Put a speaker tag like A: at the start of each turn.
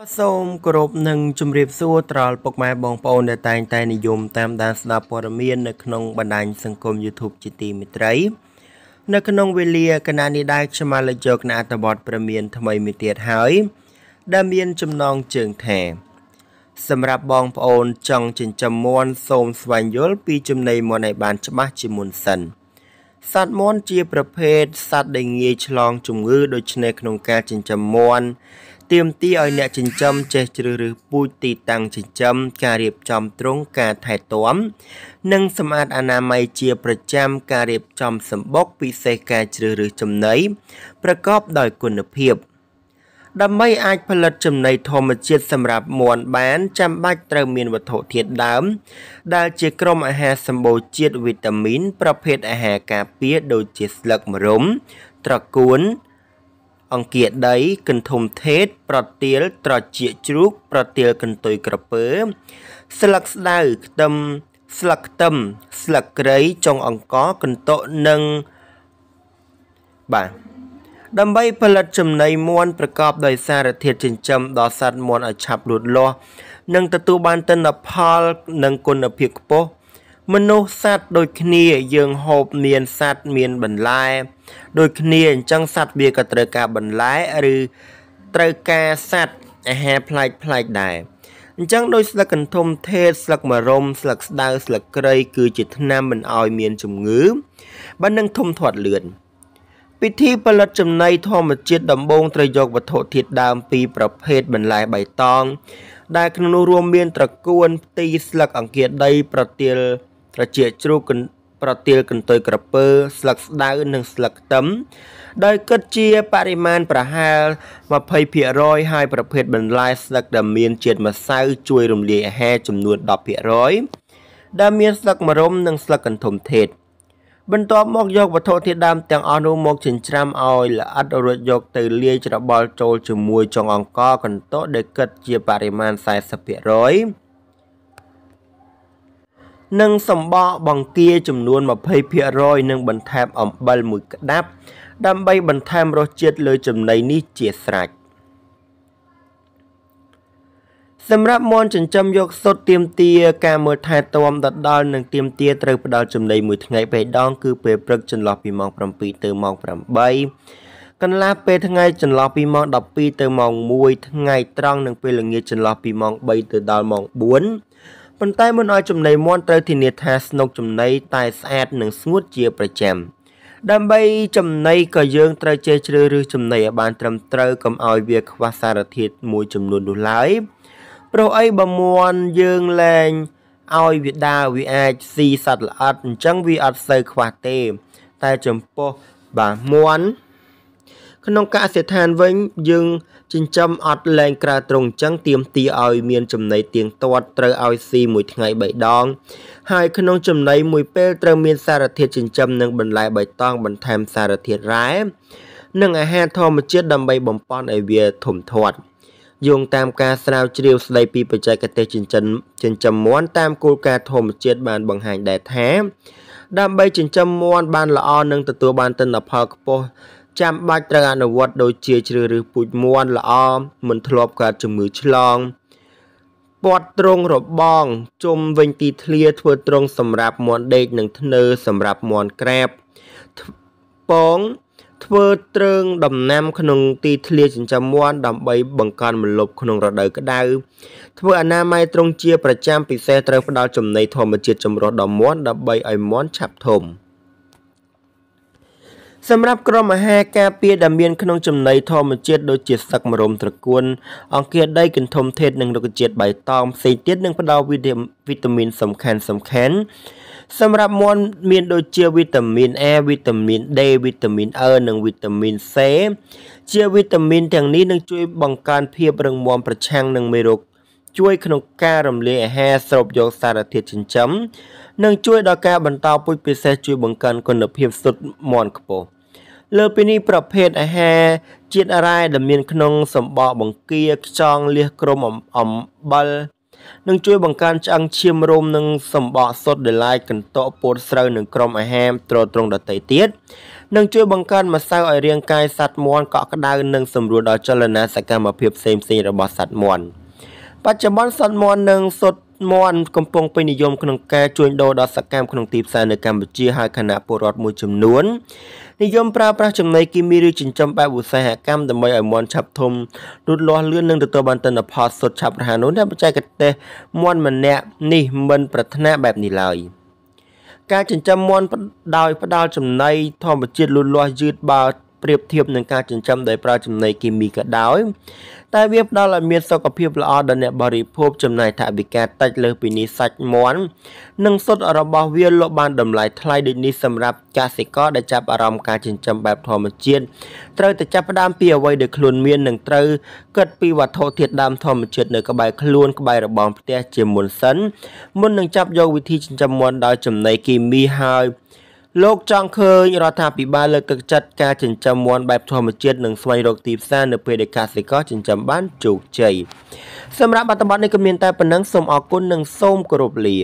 A: បាទសូមគោរពនិងជម្រាបសួរត្រល់ពុកម៉ែបងប្អូនដែលតែងតែនិយមតាមដានស្ដាប់ព័ត៌មាននៅក្នុងបណ្ដាញសង្គម YouTube ជាទីមេត្រី នៅក្នុងវេលាកណានីដែរខ្ញុំមកលើកយកគណៈអត្ថបទព្រមាន ថ្មីមួយទៀតហើយដែលមានចំណងជើងថាសម្រាប់បងប្អូនចង់ចិញ្ចឹមមាន់សូមស្វែងយល់ពីចំណីមាន់ឲ្យបានច្បាស់ជាមុនសិនសត្វមាន់ជា ប្រភេទសត្វដែលងាយឆ្លង ជំងឺដូច្នេះក្នុងការចិញ្ចឹមមាន់ទាមទារឲ្យអ្នកចិញ្ចឹមចេះជ្រើសរើសពូជទីតាំងចិញ្ចឹមការរៀបចំទ្រុងការថែទាំនិងសម្អាតអនាម័យជាប្រចាំការរៀបចំសម្បុកពិសេសការជ្រើសរើសចំណីប្រកបដោយគុណភាពដើម្បីអាចផលិតចំណីធម្មជាតិសម្រាប់មាន់បានចាំបាច់ត្រូវមានវត្ថុធាតុដើមដែលជាក្រុមអាហារសម្បូរជាតិវីតាមីនប្រភេទអាហារការពារដូចជាស្លឹកម្រុំត្រកួនអង្គាដីកន្ធុំថេត ប្រទាលត្រចៀកជ្រូក ប្រទាលកន្ទុយក្រពើ ស្លឹកស្ដៅខ្ទឹម ស្លឹកខ្ទឹមស្លឹកគ្រៃចុងអង្គកន្តុនិងបាទដើម្បីផលិតចំណីមួនប្រកបដោយសារធាតុចិញ្ចឹមដល់សត្វមួនឲ្យឆាប់លូតលាស់និងទទួលបានទិន្នផលនិងគុណភាពខ្ពស់មនុស្សសត្វដូចគ្នាយើងហូបមានសត្វមានបន្លែដូចគ្នាអញ្ចឹងសត្វវាក៏ត្រូវការបន្លែឬត្រូវការសត្វអាហារប្លែកប្លែកដែរអញ្ចឹងដោយស្លឹកកន្ធុំថេតស្លឹកមរមស្លឹកស្ដៅស្លឹកក្រៃគឺជាថ្នាំមិនឲ្យមានជំងឺបើនឹងធំធាត់លឿនពិធីផលិតចំណីធម្មជាតិដំបូងត្រូវយកវត្ថុធាតុដើមពីរប្រភេទបន្លែបៃតងដែលក្នុងនោះរួមមានត្រកួនផ្ទីស្លឹកអង្គាដីប្រទាលត្រចៀកជ្រូកប្រទាលកន្ទុយក្រពើស្លឹកស្ដៅនិងស្លឹកខ្ទឹមដោយគិតជាបរិមាណប្រហែល20%ហើយប្រភេទបន្លែស្លឹកដែលមានជាតិម្សៅជួយរំលាយអាហារ ចំនួន10%ដែលមានស្លឹកមរំនិងស្លឹកកន្ធុំធាតុបន្ទាប់មកយកវត្ថុធាតុដើមទាំងអស់នោះមកចិញ្ច្រាំឲ្យល្អិតរួចយក ទៅលាយច្របល់ចូលជាមួយចុងអង្ករកន្ទក់ដែលគិតជាបរិមាណ40%និងសម្បកបង្គាចំនួន20%និងបន្ថែមអំបិលមួយក្តាប់ ដើម្បីបន្ថែមរសជាតិលើចំណីនេះជាស្រេចសម្រាប់មន់ចិញ្ចឹមយកសុទ្ធទៀមទាការមើលថែទាំដដាល់និងទៀមទាត្រូវផ្ដល់ចំណីមួយថ្ងៃពេលដងគឺពេលព្រឹកចន្លោះពីម៉ោង7ទៅម៉ោង8កន្លះពេលថ្ងៃចន្លោះពីម៉ោង12ទៅម៉ោង1ថ្ងៃ ត្រង់និងពេលល្ងាចចន្លោះពីម៉ោង3ទៅដល់ម៉ោង4ប៉ុន្តែមុនឲ្យចំណីមន់ត្រូវធានាថាស្នុកចំណីតែស្អាតនិងស្ងួតជាប្រចាំដើម្បីចំណីក៏យើងត្រូវចេះជ្រើសរើសចំណីឲ្យបាន ត្រឹមត្រូវកុំឲ្យវាខ្វះសារធាតុមួយចំនួននោះឡើយព្រោះអីបើមន់យើងលែងឲ្យវាដើរវាអាចស៊ីសត្វល្អិតអញ្ចឹងវាអត់សូវខ្វះទេ តែចំពោះបាទមន់ក្នុងកសិដ្ឋានវិញ យើងចិញ្ចឹមអត់លែងក្រាត្រង់ចឹងទៀមទាឲ្យមានចំណីទៀងទាត់ត្រូវឲ្យស៊ីមួយថ្ងៃ3ដងហើយក្នុងចំណីមួយពេលត្រូវមានសារធាតុចិញ្ចឹមនិងបន្លែបៃតងបន្ថែមសារធាតុរ៉ែនិងអាហារធម្មជាតិដើម្បីបំប៉នឲ្យវាធំធាត់យោងតាមការស្រាវជ្រាវស្ដីពីបច្ចេកទេសចិញ្ចឹមចិញ្ចឹមមាន់តាមគោលការណ៍ធម្មជាតិបាន បង្ហាញដែរថាដើម្បីចិញ្ចឹមមាន់បានល្អនិងទទួលបានទិន្នផលខ្ពស់ចាំបាច់ត្រូវអនុវត្តដូចជាជ្រើសរើសពូជមន់ល្អមិនធ្លាប់កើតជំងឺឆ្លងពាត់ត្រង់របងជុំវិញទីធ្លា ធ្វើត្រង់សម្រាប់មន់ដេកនិងធ្នើសម្រាប់មន់ក្រាបពងធ្វើត្រឹងដំណាំក្នុងទីធ្លាចិញ្ចឹមមាន់ដើម្បីបង្កើនម្លប់ក្នុងរដូវក្តៅធ្វើអនាម័យត្រង់ជាប្រចាំពិសេសត្រូវផ្ដល់ចំណីធម្មជាតិចម្រុះដល់មាន់ដើម្បីឲ្យមាន់ឆាប់ធំ។សម្រាប់ក្រុមអាហារការពារដែលមានក្នុងចំណីធម្មជាតិដូចជាសឹកមរមត្រកួន អង្គាដីកន្ធមធាតុនិងរុក្ខជាតិបៃតងផ្សេងទៀតនឹងផ្ដល់វីតាមីនសំខាន់សំខាន់សម្រាប់មាន់មានដូចជាវីតាមីន A វីតាមីន D វីតាមីន E និងវីតាមីន C ជាវីតាមីនទាំងនេះនឹងជួយបង្កើនភាពរឹងមាំប្រឆាំងនឹងមេរោគជួយក្នុងការរំលាយអាហារស្រូបយកសារធាតុចិញ្ចឹមនិងជួយដល់ការបន្តពូជពិសេសជួយបង្កើនគុណភាពស៊ុតមាន់ខ្ពស់លើពីនេះប្រភេទអាហារជាតិរ៉ែដែលមានក្នុងសម្បកបង្គាខ្យងលៀសក្រមអំបិលនឹងជួយបង្កើនឆ្អឹងឈាមរោមនិងសម្បកសុទ្ធដែលឡាយកន្ទក់ពោតស្រូវនិងក្រមអាហារត្រត្រង់ដតីទៀតនឹងជួយបង្កើនម្សៅឲ្យរាងកាយសត្វមាន់កក់ក្ដៅនិងសម្រួលដល់ចលនាសកម្មភាពផ្សេងៗរបស់សត្វមាន់។បច្ចុប្បន្នសុតមន់និងសុតមន់កំពុងពេញនិយមក្នុងការជួញដូរដល់សកម្មក្នុងទីផ្សារនៅកម្ពុជាហើយគណៈពលរដ្ឋមួយចំនួននិយមប្រើប្រាស់ចំណីគីមីឬចិញ្ចឹមបែបឧស្សាហកម្មដើម្បីឲ្យមន់ឆាប់ធំលូតលាស់លឿននិងទទួលបានទិន្នផលសុទ្ធឆាប់រហ័សនោះតែបច្ចេកទេសមន់ម្នាក់នេះមិនប្រាថ្នាបែបនេះឡើយការចិញ្ចឹមមន់ដោយផ្ដាល់ចំណីធម្មជាតិលូតលាស់យឺតបើប្រៀបធៀបនឹងការចិញ្ចឹមដោយប្រើចំណីគីមីក៏ដោយតែវាផ្ដល់ឲ្យមានសុខភាពល្អដល់អ្នកបរិភោគចំណាយថវិកាតិចលើសពីនេះសាច់មាន់និងសុទ្ធរបស់វាលក់បានតម្លៃថ្លៃដូចនេះសម្រាប់កសិករដែលចាប់អារម្មណ៍ការចិញ្ចឹមបែបធម្មជាតិត្រូវតែចាប់ផ្ដើមពីអ្វីដែលខ្លួនមាននិងត្រូវគិតពីវត្ថុធាតុដើមធម្មជាតិនៅក្បែរខ្លួន ក្បែររបងផ្ទះជាមុនសិនមុននឹងចាប់យកវិធីចិញ្ចឹមមាន់ដោយចំណីគីមីហើយលោកចង់ឃើញរដ្ឋាភិបាលលើកទឹកចិត្តការចិញ្ចឹមមាន់បែបធម្មជាតិនិងស្វែងរកទីផ្សារនៅពេលដែលកសិករចិញ្ចឹមបានជោគជ័យសម្រាប់បទបទនេះគឺមានតែប៉ុណ្ណឹងសូមអរគុណនិងសូមគោរពលា